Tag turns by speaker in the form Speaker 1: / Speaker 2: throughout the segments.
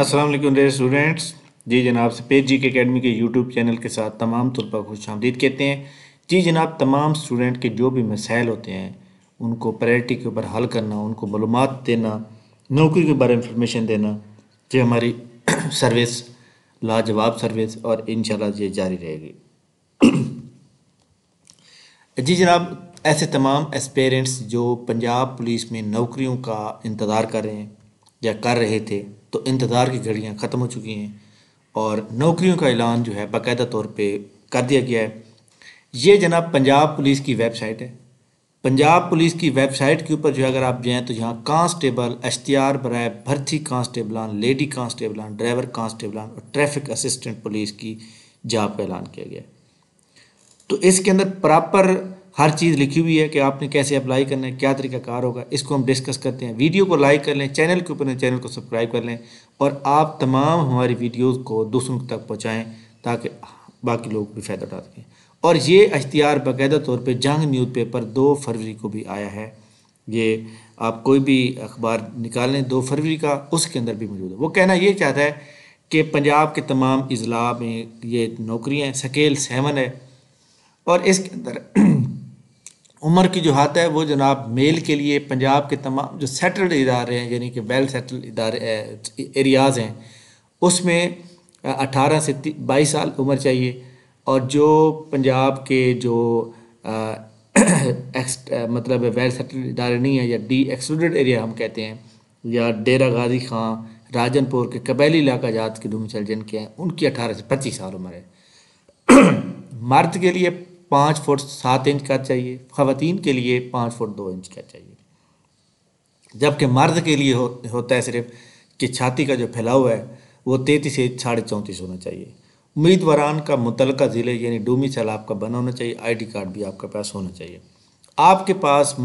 Speaker 1: Aslam dear students जी जनाब से page जी के अकेडमी के यूट्यूब चैनल के साथ तमाम तलबा खुश आमदीद कहते हैं जी जनाब तमाम स्टूडेंट के जो भी मसाइल होते हैं उनको प्रायरिटी के ऊपर हल करना उनको मालूम देना नौकरी के बारे में इंफॉर्मेशन देना ये हमारी सर्विस लाजवाब सर्विस और इन ये जारी रहेगी जी जनाब ऐसे तमाम एस्पेरेंट्स जो पंजाब पुलिस में नौकरियों का इंतज़ार कर रहे हैं या कर रहे थे तो इंतज़ार की घड़ियाँ ख़त्म हो चुकी हैं और नौकरियों का ऐलान जो है बाकायदा तौर पर कर दिया गया है ये जनाब पंजाब पुलिस की वेबसाइट है पंजाब पुलिस की वेबसाइट के ऊपर जो अगर आप जाएँ तो यहाँ कांस्टेबल अश्तियार बरए भर्ती कांस्टेबलान लेडी कांस्टेबलान ड्राइवर कांस्टेबलान और ट्रैफिक असिस्टेंट पुलिस की जॉब का ऐलान किया गया है तो इसके अंदर प्रॉपर हर चीज़ लिखी हुई है कि आपने कैसे अप्लाई करना है क्या तरीका कार होगा इसको हम डिस्कस करते हैं वीडियो को लाइक कर लें चैनल के ऊपर चैनल को सब्सक्राइब कर लें और आप तमाम हमारी वीडियोस को दूसरों तक पहुँचाएँ ताकि बाकी लोग भी फ़ायदा उठा सकें और ये अख्तियार बाकायदा तौर पर जंग न्यूज़ पेपर दो फरवरी को भी आया है ये आप कोई भी अखबार निकाल लें दो फरवरी का उसके अंदर भी मौजूद है वो कहना ये चाहता है कि पंजाब के तमाम अजला में ये नौकरियाँ स्केल सेवन है और इसके अंदर उम्र की जो हाथ है वो जनाब मेल के लिए पंजाब के तमाम जो सेटल्ड इदारे हैं यानी कि वेल सेटल्ड इदारे एरियाज़ हैं उसमें 18 से 22 साल उम्र चाहिए और जो पंजाब के जो आ, आ, मतलब वेल सेटल्ड इदारे नहीं हैं या डी एक्सक्लूडेड एरिया हम कहते हैं या डेरा गाजी खां राजनपुर के कबैली इलाका जात के डूमचल जिनके हैं उनकी अठारह से पच्चीस साल उम्र है मर्द के लिए पाँच फुट सात इंच का चाहिए ख़वान के लिए पाँच फुट दो इंच का चाहिए जबकि मर्द के लिए हो, होता है सिर्फ कि छाती का जो फैलाव है वो तैतीस से साढ़े चौंतीस होना चाहिए उम्मीदवारान का मुतल ज़िले यानी डोमी साल आपका बना होना चाहिए आईडी कार्ड भी आपके पास होना चाहिए आपके पास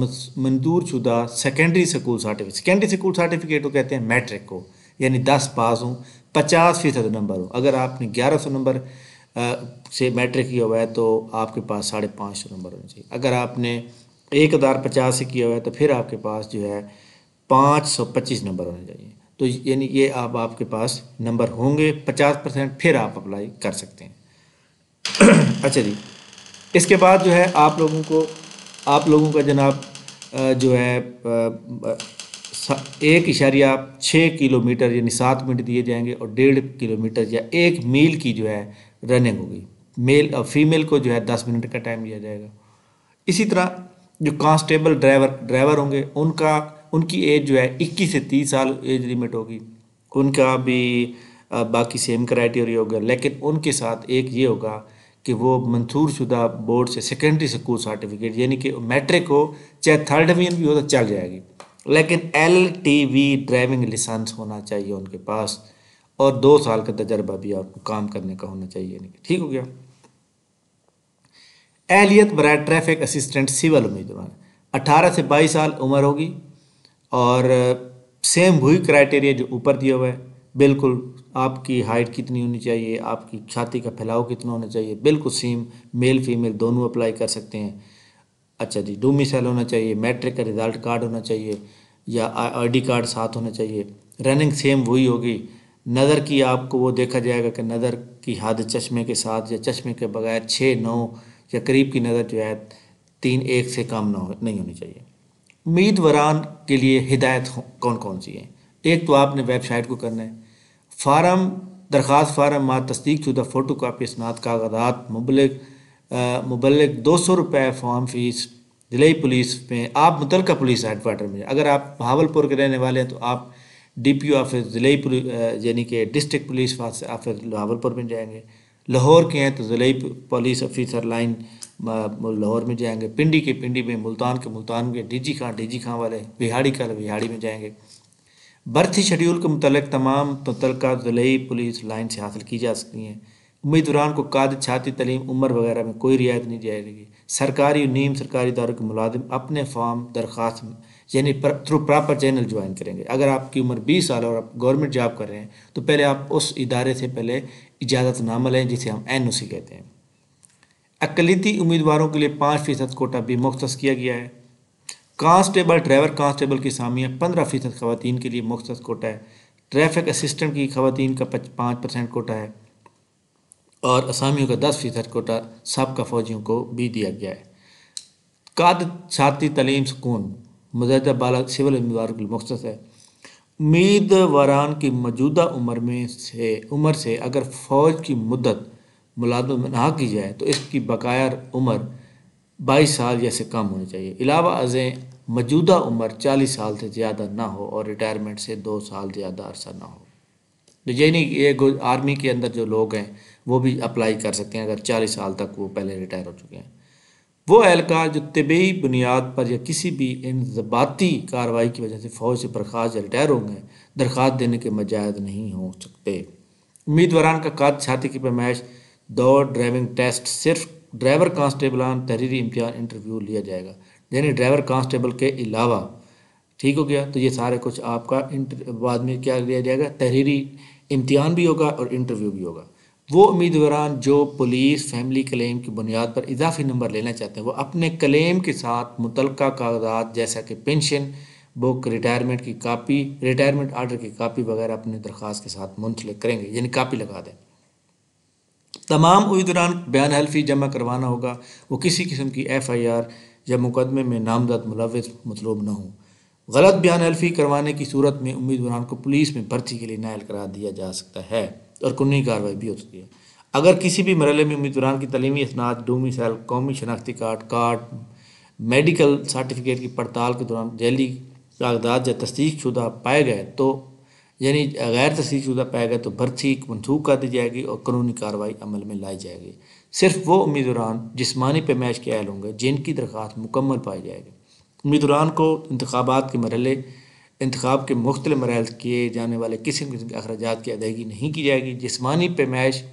Speaker 1: मंजूर शुदा secondary school certificate secondary school certificate को कहते हैं मैट्रिक को यानी दस पास हूँ पचास फीसद नंबर हो अगर आपने ग्यारह सौ नंबर से मैट्रिक किया हुआ है तो आपके पास साढ़े पाँच सौ नंबर होने चाहिए अगर आपने एक हज़ार पचास से किया हुआ है तो फिर आपके पास जो है पाँच सौ पच्चीस नंबर होने चाहिए तो यानी ये आप आपके पास नंबर होंगे पचास परसेंट फिर आप अप्लाई कर सकते हैं अच्छा जी इसके बाद जो है आप लोगों को आप लोगों का जनाब जो है एक इशारिया छः किलोमीटर यानी सात मिनट दिए जाएंगे और डेढ़ किलोमीटर या एक मील की जो है रनिंग होगी मेल और फीमेल को जो है दस मिनट का टाइम दिया जाएगा इसी तरह जो कांस्टेबल ड्राइवर ड्राइवर होंगे उनका उनकी एज जो है इक्कीस से तीस साल एज लिमिट होगी उनका भी बाकी सेम क्राइटेरिया होगा लेकिन उनके साथ एक ये होगा कि वो मंसूर शुदा बोर्ड से सेकेंडरी स्कूल सर्टिफिकेट यानी कि मैट्रिक हो चाहे थर्ड डिवीजन भी हो तो चल जाएगी लेकिन L T V driving licence होना चाहिए उनके पास और दो साल का तजर्बा भी आपको काम करने का होना चाहिए ठीक हो गया एहलियत बर ट्रैफिक असिस्टेंट सिविल उम्मीदवार अठारह से बाईस साल उम्र होगी और सेम वही क्राइटेरिया जो ऊपर दिया हुआ है बिल्कुल आपकी हाइट कितनी होनी चाहिए आपकी छाती का फैलाव कितना होना चाहिए बिल्कुल सेम मेल फीमेल दोनों अप्लाई कर सकते हैं अच्छा जी डोमिसाइल होना चाहिए मैट्रिक का रिजल्ट कार्ड होना चाहिए या आईडी कार्ड साथ होना चाहिए रनिंग सेम वही होगी नज़र की आपको वो देखा जाएगा कि नज़र की हद चश्मे के साथ या चश्मे के बगैर छः नौ या करीब की नज़र जो है तीन एक से कम ना हो नहीं होनी चाहिए उम्मीदवार के लिए हिदायत कौन कौन सी हैं एक तो आपने वेबसाइट को करना है फार्म दरख्वास्त फार्म मा तस्दीक शुदा फ़ोटो कापी स्नात कागजात मुबलिक मुबलिक दो सौ रुपये फॉर्म फीस दिल्ली पुलिस में आप मुतल पुलिस हेडकोार्टर में अगर आप भावलपुर के रहने वाले हैं तो आप डी पी ओ ऑफिस ज़िले यानी कि डिस्ट्रिक्ट पुलिस ऑफिस लाहौरपुर में जाएंगे लाहौर के हैं तो ज़िले पुलिस ऑफिसर लाइन लाहौर में जाएंगे पिंडी के पिंडी में मुल्तान के मुल्तान के डी जी खां डी जी खां वाले बिहाड़ी का बिहाड़ी में जाएंगे बर्थी शेड्यूल के मतलब तमाम मुतलका ज़िले पुलिस लाइन से हासिल की जा सकती हैं उम्मीदवार को काद छाती तलीम उम्र वगैरह में कोई रियायत नहीं जाएगी सरकारी नीम सरकारी इदारों के मुलाजिम अपने फॉर्म दरख्वास्त यानी थ्रू प्रॉपर चैनल ज्वाइन करेंगे अगर आपकी उम्र 20 साल और आप गवर्नमेंट जॉब कर रहे हैं तो पहले आप उस इदारे से पहले इजाज़तनामा लें जिसे हम एन कहते हैं अकलीती उम्मीदवारों के लिए पाँच फ़ीसद कोटा भी मुख्त किया गया है कांस्टेबल ड्राइवर कांस्टेबल की सामियाँ पंद्रह फ़ीसद खवतान के लिए मुख्त कोटा है ट्रैफिक असिस्टेंट की खवतान का पाँच परसेंट कोटा है और असामियों का दस फ़ीसद कोटा सबका फ़ौजियों को भी दिया गया है काद छाती तलीम सुकून मुजाहिदा बाल सिविल मकसद है उम्मीद वारान की मौजूदा उम्र में से उम्र से अगर फ़ौज की मदत मुलाजमत में नहा की जाए तो इसकी बकाया उम्र बाईस साल जैसे कम होनी चाहिए अलावा अजें मौजूदा उम्र चालीस साल से ज़्यादा ना हो और रिटायरमेंट से दो साल ज़्यादा अरसा ना हो तो यानी ये आर्मी के अंदर जो लोग हैं वो भी अप्लाई कर सकते हैं अगर चालीस साल तक वो पहले रिटायर हो चुके हैं वो एहलकार जो तबी बुनियाद पर या किसी भी इंजबाती कार्रवाई की वजह से फ़ौज से बर्खास्त या रिटायर हो गए दरख्वास्त देने के मजायद नहीं हो सकते उम्मीदवारान का कद छाती की पैमाइश दौड़ ड्राइविंग टेस्ट सिर्फ ड्राइवर कांस्टेबलान तहरीरी इम्तहान इंटरव्यू लिया जाएगा यानी ड्राइवर कांस्टेबल के अलावा ठीक हो गया तो ये सारे कुछ आपका बाद में क्या लिया जाएगा तहरीरी इम्तहान भी होगा और इंटरव्यू भी होगा वो उम्मीदवार जो पुलिस फैमिली क्लेम की बुनियाद पर इजाफी नंबर लेना चाहते हैं वो अपने क्लेम के साथ मुतल कागजात जैसा कि पेंशन बुक रिटायरमेंट की कापी रिटायरमेंट आर्डर की कापी वगैरह अपनी दरख्वास्त के साथ मुंसलिक करेंगे यानी कापी लगा दें तमाम उम्मीदवार बयान हल्फी जमा करवाना होगा वो किसी किस्म की एफ़ आई आर या मुकदमे में नामजद मुलविस मतलूब न हो गलत बयान हल्फी करवाने की सूरत में उम्मीदवार को पुलिस में भर्ती के लिए नायल करार दिया जा सकता है और कानूनी कार्रवाई भी हो सकती है अगर किसी भी मरल में उम्मीदवार की तलीमी इसनाद डूमी सेल कौमी शनाख्ती कार्ड कार्ड मेडिकल सर्टिफिकेट की पड़ताल के दौरान जैली कागजात या तस्दीक शुदा पाए गए तो यानी गैर तस्दीक शुदा पाया गया तो भर्ती मनसूख कर दी जाएगी और कानूनी कार्रवाई अमल में लाई जाएगी सिर्फ वो उम्मीदवार जिसमानी पैमाइश के अहल होंगे जिनकी दरख्वास्त मुकम्मल पाई जाएगी उम्मीदवार को इंतबात के मरल इंतखब के मुख्त मरल किए जाने वाले किसी किस्म के अखराज की अदायगी नहीं की जाएगी जिसमानी पैमाइश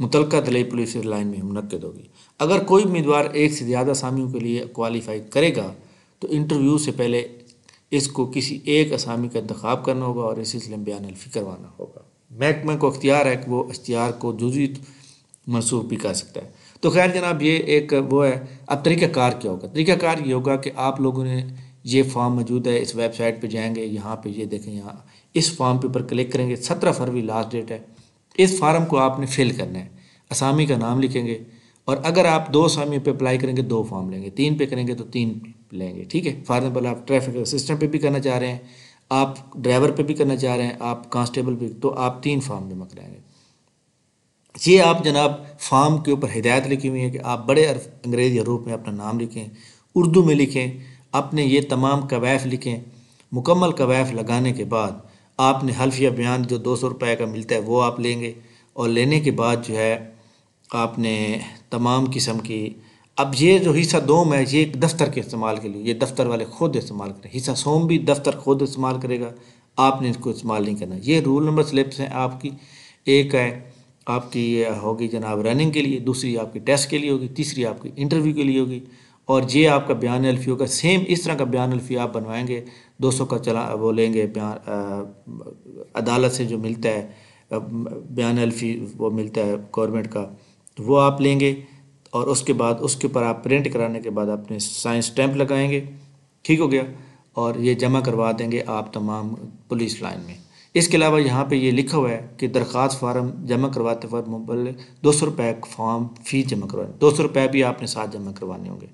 Speaker 1: मुतल दिलई पुलिस लाइन में मनकद होगी अगर कोई उम्मीदवार एक से ज़्यादा असामियों के लिए क्वालिफाई करेगा तो इंटरव्यू से पहले इसको किसी एक असामी का इंतखब करना होगा और इस सिलसिले में बयान अल्फी करवाना होगा महकमे को अख्तियार है कि वो अख्तियार को जुजी मनसूख भी कर सकता है तो खैर जनाब ये एक वो है अब तरीक़ाकार क्या होगा तरीक़ाकार ये होगा कि आप लोगों ने ये फॉर्म मौजूद है इस वेबसाइट पे जाएंगे यहाँ पे ये देखें यहाँ इस फॉर्म पे ऊपर क्लिक करेंगे सत्रह फरवरी लास्ट डेट है इस फार्म को आपने फिल करना है असामी का नाम लिखेंगे और अगर आप दो असामियों पे अप्लाई करेंगे दो फॉर्म लेंगे तीन पे करेंगे तो तीन लेंगे ठीक है फॉर एग्जाम्पल आप ट्रैफिक असिस्टेंट पर भी करना चाह रहे हैं आप ड्राइवर पर भी करना चाह रहे हैं आप कांस्टेबल भी तो आप तीन फॉर्म जमा कराएंगे ये आप जनाब फॉर्म के ऊपर हिदायत लिखी हुई है कि आप बड़े अंग्रेज़ी रूप में अपना नाम लिखें उर्दू में लिखें आपने ये तमाम कवैफ लिखें मुकम्मल कवैफ लगाने के बाद आपने हल्फिया बयान जो दो सौ रुपये का मिलता है वो आप लेंगे और लेने के बाद जो है आपने तमाम किस्म की अब ये जो हिस्सा दोम है ये एक दफ्तर के इस्तेमाल के लिए ये दफ्तर वाले खुद इस्तेमाल करें हिस्सा सोम भी दफ्तर खुद इस्तेमाल करेगा आपने इसको इस्तेमाल नहीं करना ये रूल नंबर स्लिप्स हैं आपकी एक है आपकी होगी जनाब रनिंग के लिए दूसरी आपकी टेस्ट के लिए होगी तीसरी आपकी इंटरव्यू के लिए होगी और ये आपका बयान अल्फी होगा सेम इस तरह का बयान अल्फी आप बनवाएंगे 200 का चला वो लेंगे बयान अदालत से जो मिलता है बयान अल्फी वो मिलता है गवर्नमेंट का तो वो आप लेंगे और उसके बाद उसके ऊपर आप प्रिंट कराने के बाद अपने साइंस स्टैम्प लगाएंगे ठीक हो गया और ये जमा करवा देंगे आप तमाम पुलिस लाइन में इसके अलावा यहाँ पे ये लिखा हुआ है कि दरख्वास फार्म जमा करवाते वक्त मुबल दो सौ रुपये फॉर्म फ़ीस जमा करवानी दो सौ रुपये भी आपने साथ जमा करवाने होंगे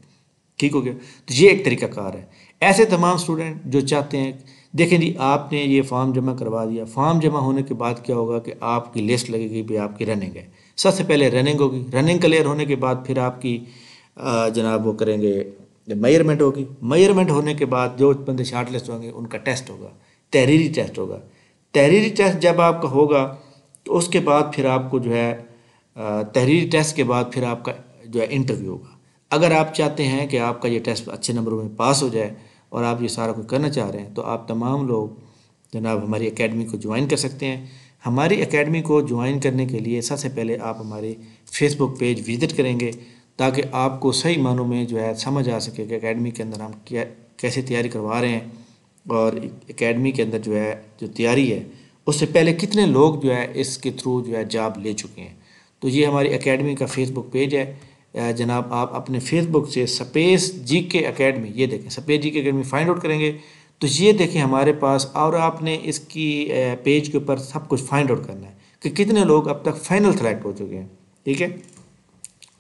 Speaker 1: ठीक हो गया तो ये एक तरीका कार है ऐसे तमाम स्टूडेंट जो चाहते हैं देखें जी आपने ये फॉर्म जमा करवा दिया फॉर्म जमा होने के बाद क्या होगा कि आपकी लिस्ट लगेगी भी आपकी रनिंग है सबसे पहले रनिंग होगी रनिंग क्लियर होने के बाद फिर आपकी जनाब वो करेंगे मेयरमेंट होगी मेयरमेंट होने के बाद जो बंदे शार्ट लिस्ट होंगे उनका टेस्ट होगा तहरीरी टेस्ट होगा तहरीरी टेस्ट जब आपका होगा तो उसके बाद फिर आपको जो है तहरीरी टेस्ट के बाद फिर आपका जो है इंटरव्यू होगा अगर आप चाहते हैं कि आपका ये टेस्ट अच्छे नंबरों में पास हो जाए और आप ये सारा कुछ करना चाह रहे हैं तो आप तमाम लोग जनाब हमारी एकेडमी को ज्वाइन कर सकते हैं हमारी एकेडमी को ज्वाइन करने के लिए सबसे पहले आप हमारे फेसबुक पेज विज़िट करेंगे ताकि आपको सही मानों में जो है समझ आ सके कि अकेडमी के अंदर हम क्या कैसे तैयारी करवा रहे हैं और एकेडमी के अंदर जो है जो तैयारी है उससे पहले कितने लोग जो है इसके थ्रू जो है जॉब ले चुके हैं तो ये हमारी अकेडमी का फेसबुक पेज है जनाब आप अपने फेसबुक से स्पेस जी के अकेडमी ये देखें स्पेस जी के अकेडमी फाइंड आउट करेंगे तो ये देखें हमारे पास और आपने इसकी पेज के ऊपर सब कुछ फाइंड आउट करना है कि कितने लोग अब तक फाइनल सेलेक्ट हो चुके हैं ठीक है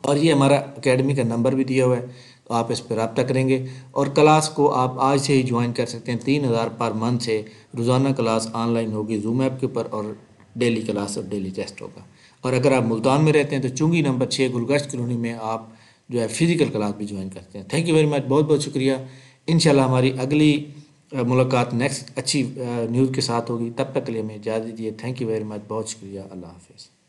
Speaker 1: और ये हमारा अकेडमी का नंबर भी दिया हुआ है तो आप इस पर रबता करेंगे और क्लास को आप आज से ही ज्वाइन कर सकते हैं तीन हज़ार पर मंथ से रोज़ाना क्लास ऑनलाइन होगी जूम ऐप के ऊपर और डेली क्लास और डेली टेस्ट होगा और अगर आप मुल्तान में रहते हैं तो चुंगी नंबर छः गुलगश्त कॉलोनी में आप जो है फिज़िकल क्लास भी ज्वाइन करते हैं थैंक यू वेरी मच बहुत बहुत शुक्रिया इन हमारी अगली मुलाकात नेक्स्ट अच्छी न्यूज़ के साथ होगी तब तक के लिए हमें इजाज़त दीजिए थैंक यू वेरी मच बहुत शुक्रिया अल्लाह हाफिज़